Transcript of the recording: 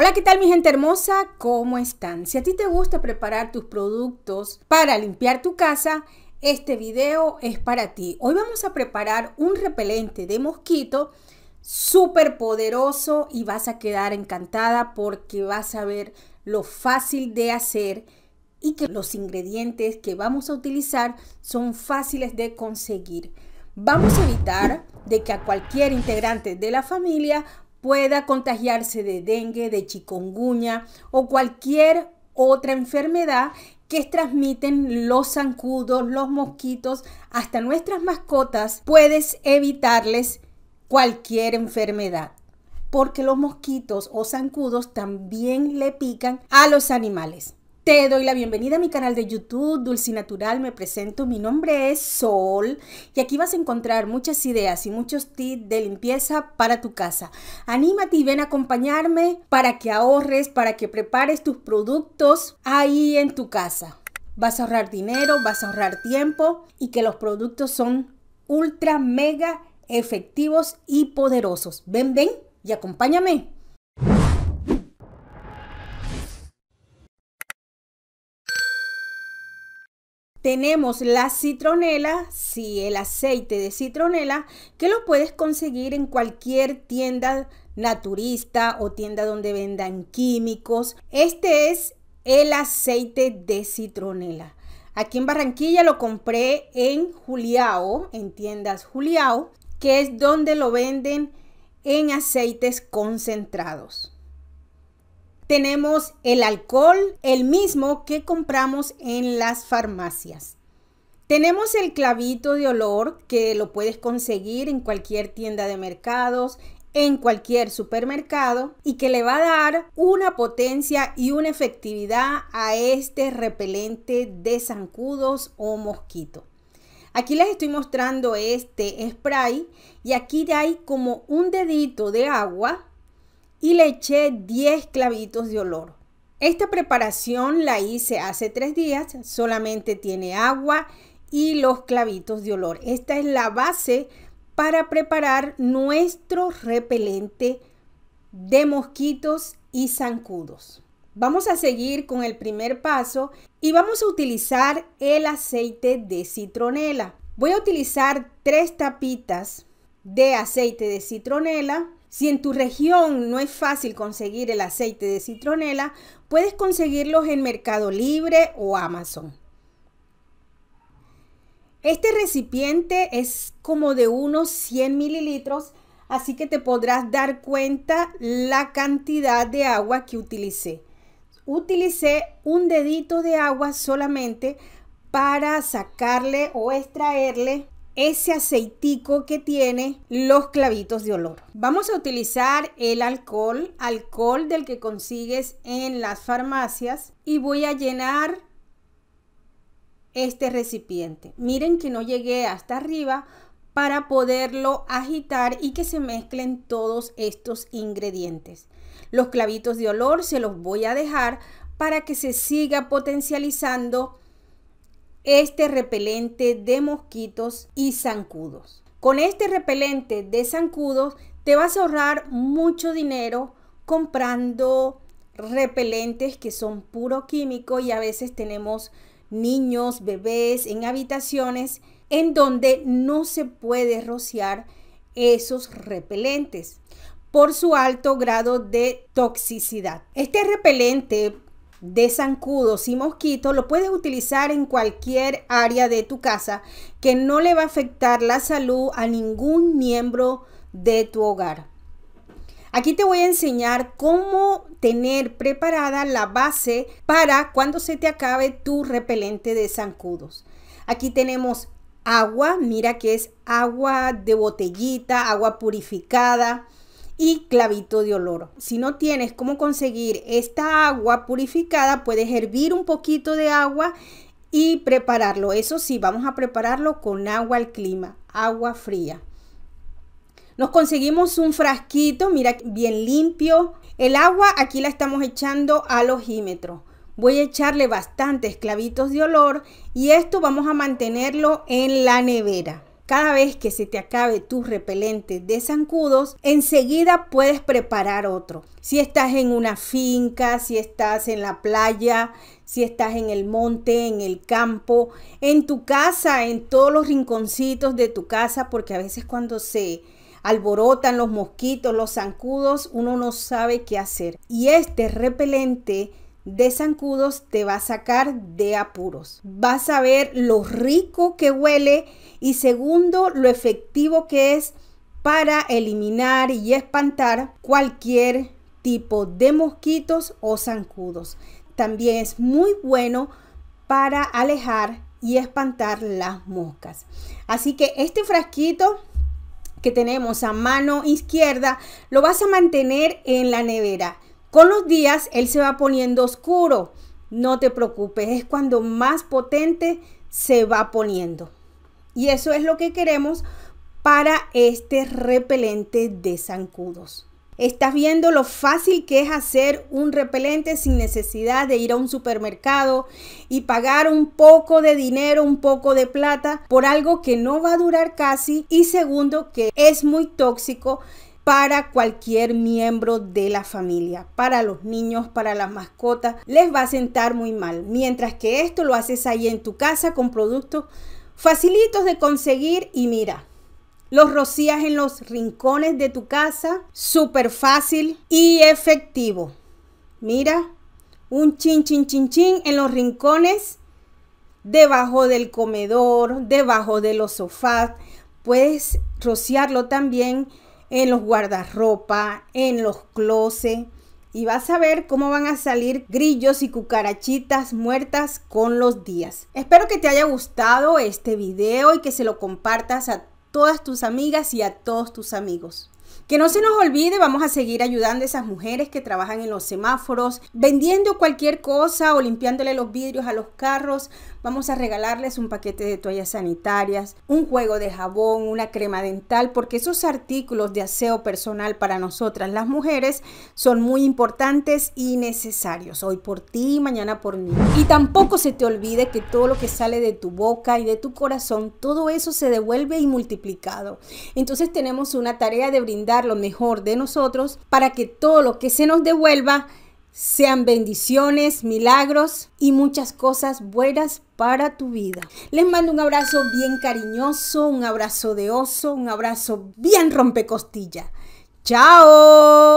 Hola, ¿qué tal mi gente hermosa? ¿Cómo están? Si a ti te gusta preparar tus productos para limpiar tu casa, este video es para ti. Hoy vamos a preparar un repelente de mosquito súper poderoso y vas a quedar encantada porque vas a ver lo fácil de hacer y que los ingredientes que vamos a utilizar son fáciles de conseguir. Vamos a evitar de que a cualquier integrante de la familia pueda contagiarse de dengue, de chikungunya o cualquier otra enfermedad que transmiten los zancudos, los mosquitos, hasta nuestras mascotas, puedes evitarles cualquier enfermedad. Porque los mosquitos o zancudos también le pican a los animales. Te doy la bienvenida a mi canal de YouTube, Dulce Natural, me presento, mi nombre es Sol y aquí vas a encontrar muchas ideas y muchos tips de limpieza para tu casa. Anímate y ven a acompañarme para que ahorres, para que prepares tus productos ahí en tu casa. Vas a ahorrar dinero, vas a ahorrar tiempo y que los productos son ultra, mega efectivos y poderosos. Ven, ven y acompáñame. Tenemos la citronela, sí, el aceite de citronela, que lo puedes conseguir en cualquier tienda naturista o tienda donde vendan químicos. Este es el aceite de citronela. Aquí en Barranquilla lo compré en Juliao, en tiendas Juliao, que es donde lo venden en aceites concentrados. Tenemos el alcohol, el mismo que compramos en las farmacias. Tenemos el clavito de olor que lo puedes conseguir en cualquier tienda de mercados, en cualquier supermercado y que le va a dar una potencia y una efectividad a este repelente de zancudos o mosquito. Aquí les estoy mostrando este spray y aquí hay como un dedito de agua y le eché 10 clavitos de olor. Esta preparación la hice hace tres días, solamente tiene agua y los clavitos de olor. Esta es la base para preparar nuestro repelente de mosquitos y zancudos. Vamos a seguir con el primer paso y vamos a utilizar el aceite de citronela. Voy a utilizar tres tapitas de aceite de citronela si en tu región no es fácil conseguir el aceite de citronela, puedes conseguirlos en Mercado Libre o Amazon. Este recipiente es como de unos 100 mililitros, así que te podrás dar cuenta la cantidad de agua que utilicé. Utilicé un dedito de agua solamente para sacarle o extraerle ese aceitico que tiene los clavitos de olor. Vamos a utilizar el alcohol, alcohol del que consigues en las farmacias y voy a llenar este recipiente. Miren que no llegué hasta arriba para poderlo agitar y que se mezclen todos estos ingredientes. Los clavitos de olor se los voy a dejar para que se siga potencializando este repelente de mosquitos y zancudos. Con este repelente de zancudos te vas a ahorrar mucho dinero comprando repelentes que son puro químico y a veces tenemos niños, bebés en habitaciones en donde no se puede rociar esos repelentes por su alto grado de toxicidad. Este repelente de zancudos y mosquitos lo puedes utilizar en cualquier área de tu casa que no le va a afectar la salud a ningún miembro de tu hogar. Aquí te voy a enseñar cómo tener preparada la base para cuando se te acabe tu repelente de zancudos. Aquí tenemos agua, mira que es agua de botellita, agua purificada, y clavito de olor. Si no tienes cómo conseguir esta agua purificada, puedes hervir un poquito de agua y prepararlo. Eso sí, vamos a prepararlo con agua al clima, agua fría. Nos conseguimos un frasquito, mira, bien limpio. El agua aquí la estamos echando al ojímetro. Voy a echarle bastantes clavitos de olor y esto vamos a mantenerlo en la nevera. Cada vez que se te acabe tu repelente de zancudos, enseguida puedes preparar otro. Si estás en una finca, si estás en la playa, si estás en el monte, en el campo, en tu casa, en todos los rinconcitos de tu casa, porque a veces cuando se alborotan los mosquitos, los zancudos, uno no sabe qué hacer. Y este repelente de zancudos te va a sacar de apuros. Vas a ver lo rico que huele y segundo, lo efectivo que es para eliminar y espantar cualquier tipo de mosquitos o zancudos. También es muy bueno para alejar y espantar las moscas. Así que este frasquito que tenemos a mano izquierda lo vas a mantener en la nevera con los días él se va poniendo oscuro. No te preocupes, es cuando más potente se va poniendo. Y eso es lo que queremos para este repelente de zancudos. Estás viendo lo fácil que es hacer un repelente sin necesidad de ir a un supermercado y pagar un poco de dinero, un poco de plata por algo que no va a durar casi y segundo que es muy tóxico para cualquier miembro de la familia, para los niños, para las mascotas, les va a sentar muy mal. Mientras que esto lo haces ahí en tu casa con productos facilitos de conseguir y mira, los rocías en los rincones de tu casa, súper fácil y efectivo. Mira, un chin chin chin chin en los rincones, debajo del comedor, debajo de los sofás. Puedes rociarlo también en los guardarropa, en los closets. Y vas a ver cómo van a salir grillos y cucarachitas muertas con los días. Espero que te haya gustado este video y que se lo compartas a todas tus amigas y a todos tus amigos. Que no se nos olvide, vamos a seguir ayudando a esas mujeres que trabajan en los semáforos, vendiendo cualquier cosa o limpiándole los vidrios a los carros. Vamos a regalarles un paquete de toallas sanitarias, un juego de jabón, una crema dental, porque esos artículos de aseo personal para nosotras las mujeres son muy importantes y necesarios. Hoy por ti, mañana por mí. Y tampoco se te olvide que todo lo que sale de tu boca y de tu corazón, todo eso se devuelve y multiplicado. Entonces tenemos una tarea de brindar lo mejor de nosotros para que todo lo que se nos devuelva sean bendiciones, milagros y muchas cosas buenas para tu vida. Les mando un abrazo bien cariñoso, un abrazo de oso, un abrazo bien rompecostilla. ¡Chao!